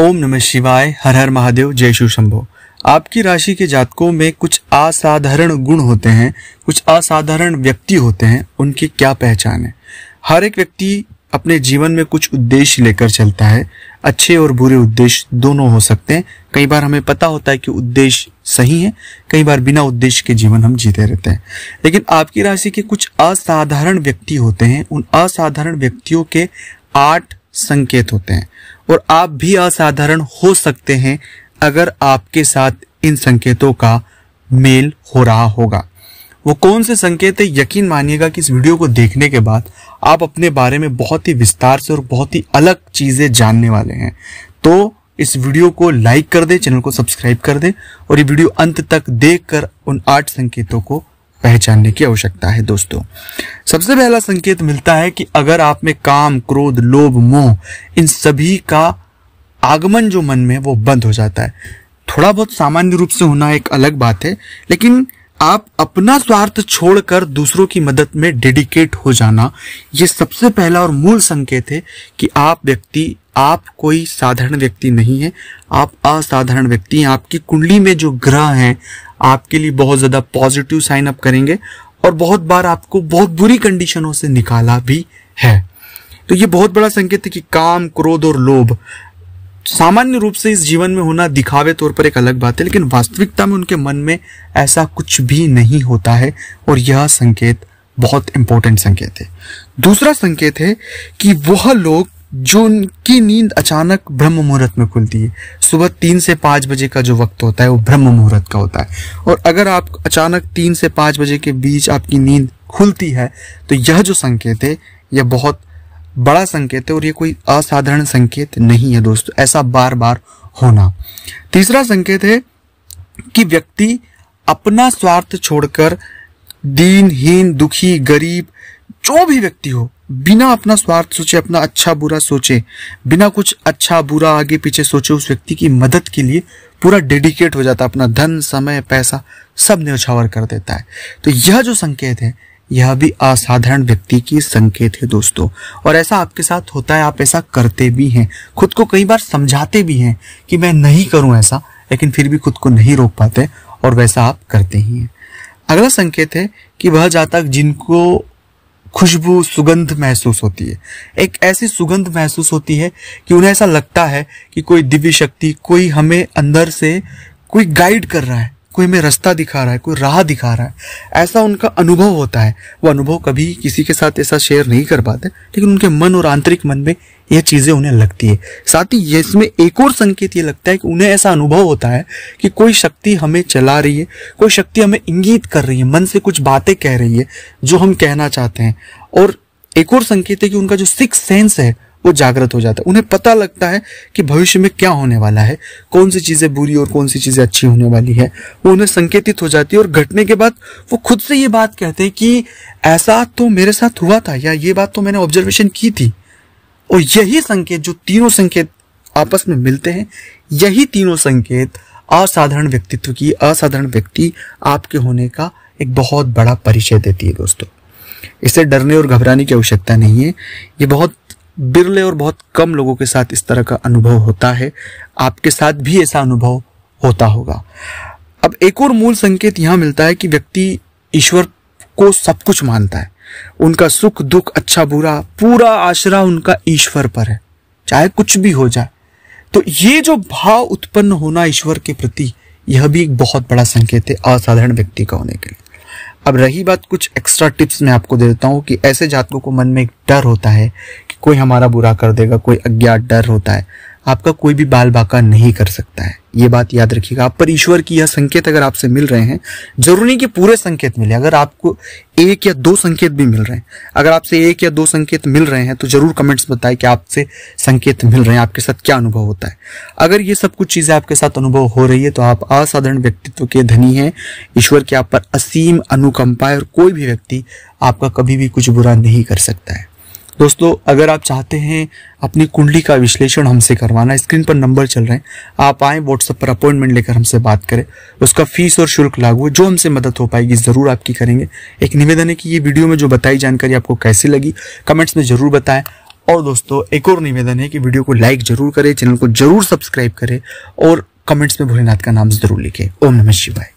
ओम नमः शिवाय हर हर महादेव जय शिव शंभो आपकी राशि के जातकों में कुछ असाधारण गुण होते हैं कुछ असाधारण व्यक्ति होते हैं उनकी क्या पहचान है हर एक व्यक्ति अपने जीवन में कुछ उद्देश्य लेकर चलता है अच्छे और बुरे उद्देश्य दोनों हो सकते हैं कई बार हमें पता होता है कि उद्देश्य सही है कई बार बिना उद्देश्य के जीवन हम जीते रहते हैं लेकिन आपकी राशि के कुछ असाधारण व्यक्ति होते हैं उन असाधारण व्यक्तियों के आठ संकेत होते हैं और आप भी असाधारण हो सकते हैं अगर आपके साथ इन संकेतों का मेल हो रहा होगा वो कौन से संकेत है यकीन मानिएगा कि इस वीडियो को देखने के बाद आप अपने बारे में बहुत ही विस्तार से और बहुत ही अलग चीज़ें जानने वाले हैं तो इस वीडियो को लाइक कर दे चैनल को सब्सक्राइब कर दे और ये वीडियो अंत तक देखकर उन आठ संकेतों को पहचानने की आवश्यकता है दोस्तों सबसे पहला संकेत मिलता है कि अगर आप में काम क्रोध लोभ मोह इन सभी का आगमन जो मन में वो बंद हो जाता है थोड़ा बहुत सामान्य रूप से होना एक अलग बात है लेकिन आप अपना स्वार्थ छोड़कर दूसरों की मदद में डेडिकेट हो जाना ये सबसे पहला और मूल संकेत है कि आप व्यक्ति आप कोई साधारण व्यक्ति नहीं है आप असाधारण व्यक्ति हैं आपकी कुंडली में जो ग्रह हैं आपके लिए बहुत ज़्यादा पॉजिटिव साइन अप करेंगे और बहुत बार आपको बहुत बुरी कंडीशनों से निकाला भी है तो ये बहुत बड़ा संकेत है कि काम क्रोध और लोभ सामान्य रूप से इस जीवन में होना दिखावे तौर पर एक अलग बात है लेकिन वास्तविकता में उनके मन में ऐसा कुछ भी नहीं होता है और यह संकेत बहुत इंपॉर्टेंट संकेत है दूसरा संकेत है कि वह लोग जो उनकी नींद अचानक ब्रह्म मुहूर्त में खुलती है सुबह तीन से पाँच बजे का जो वक्त होता है वो ब्रह्म मुहूर्त का होता है और अगर आप अचानक तीन से पाँच बजे के बीच आपकी नींद खुलती है तो यह जो संकेत है यह बहुत बड़ा संकेत है और ये कोई असाधारण संकेत नहीं है दोस्तों ऐसा बार बार होना तीसरा संकेत है कि व्यक्ति अपना स्वार्थ छोड़कर दीनहीन दुखी गरीब जो भी व्यक्ति हो बिना अपना स्वार्थ सोचे अपना अच्छा बुरा सोचे बिना कुछ अच्छा बुरा आगे पीछे सोचे उस व्यक्ति की मदद के लिए पूरा डेडिकेट हो जाता है अपना धन समय पैसा सब न्यौछावर कर देता है तो यह जो संकेत है यह भी असाधारण व्यक्ति की संकेत है दोस्तों और ऐसा आपके साथ होता है आप ऐसा करते भी हैं खुद को कई बार समझाते भी हैं कि मैं नहीं करूं ऐसा लेकिन फिर भी खुद को नहीं रोक पाते और वैसा आप करते ही हैं अगला संकेत है कि वह जातक जिनको खुशबू सुगंध महसूस होती है एक ऐसी सुगंध महसूस होती है कि उन्हें ऐसा लगता है कि कोई दिव्य शक्ति कोई हमें अंदर से कोई गाइड कर रहा है कोई हमें रास्ता दिखा रहा है कोई राह दिखा रहा है ऐसा उनका अनुभव होता है वो अनुभव कभी किसी के साथ ऐसा शेयर नहीं कर पाते लेकिन उनके मन और आंतरिक मन में ये चीज़ें उन्हें लगती है साथ ही ये इसमें एक और संकेत ये लगता है कि उन्हें ऐसा अनुभव होता है कि कोई शक्ति हमें चला रही है कोई शक्ति हमें इंगित कर रही है मन से कुछ बातें कह रही है जो हम कहना चाहते हैं और एक और संकेत है कि उनका जो सिक्स सेंस है वो जागृत हो जाता है उन्हें पता लगता है कि भविष्य में क्या होने वाला है कौन सी चीज़ें बुरी और कौन सी चीज़ें अच्छी होने वाली है वो उन्हें संकेतित हो जाती है और घटने के बाद वो खुद से ये बात कहते हैं कि ऐसा तो मेरे साथ हुआ था या ये बात तो मैंने ऑब्जर्वेशन की थी और यही संकेत जो तीनों संकेत आपस में मिलते हैं यही तीनों संकेत असाधारण व्यक्तित्व की असाधारण व्यक्ति आपके होने का एक बहुत बड़ा परिचय देती है दोस्तों इसे डरने और घबराने की आवश्यकता नहीं है ये बहुत बिरले और बहुत कम लोगों के साथ इस तरह का अनुभव होता है आपके साथ भी ऐसा अनुभव होता होगा अब एक और मूल संकेत यहाँ मिलता है कि व्यक्ति ईश्वर को सब कुछ मानता है उनका सुख दुख अच्छा बुरा पूरा आशरा उनका ईश्वर पर है चाहे कुछ भी हो जाए तो ये जो भाव उत्पन्न होना ईश्वर के प्रति यह भी एक बहुत बड़ा संकेत है असाधारण व्यक्ति का होने के लिए अब रही बात कुछ एक्स्ट्रा टिप्स मैं आपको दे देता हूँ कि ऐसे जातकों को मन में एक डर होता है कि कोई हमारा बुरा कर देगा कोई अज्ञात डर होता है आपका कोई भी बाल बाका नहीं कर सकता है ये बात याद रखिएगा आप पर ईश्वर की यह संकेत अगर आपसे मिल रहे हैं जरूरी नहीं कि पूरे संकेत मिले अगर आपको एक या दो संकेत भी मिल रहे हैं अगर आपसे एक या दो संकेत मिल रहे हैं तो जरूर कमेंट्स बताएं कि आपसे संकेत मिल रहे हैं आपके साथ क्या अनुभव होता है अगर ये सब कुछ चीजें आपके साथ अनुभव हो रही है तो आप असाधारण व्यक्तित्व के धनी हैं ईश्वर के आप पर असीम अनुकंपा है और कोई भी व्यक्ति आपका कभी भी कुछ बुरा नहीं कर सकता है दोस्तों अगर आप चाहते हैं अपनी कुंडली का विश्लेषण हमसे करवाना स्क्रीन पर नंबर चल रहे हैं आप आए व्हाट्सएप पर अपॉइंटमेंट लेकर हमसे बात करें उसका फीस और शुल्क लागू है जो हमसे मदद हो पाएगी ज़रूर आपकी करेंगे एक निवेदन है कि ये वीडियो में जो बताई जानकारी आपको कैसी लगी कमेंट्स में ज़रूर बताएं और दोस्तों एक और निवेदन है कि वीडियो को लाइक जरूर करें चैनल को जरूर सब्सक्राइब करें और कमेंट्स में भोलेनाथ का नाम जरूर लिखें ओम नमः शिवाय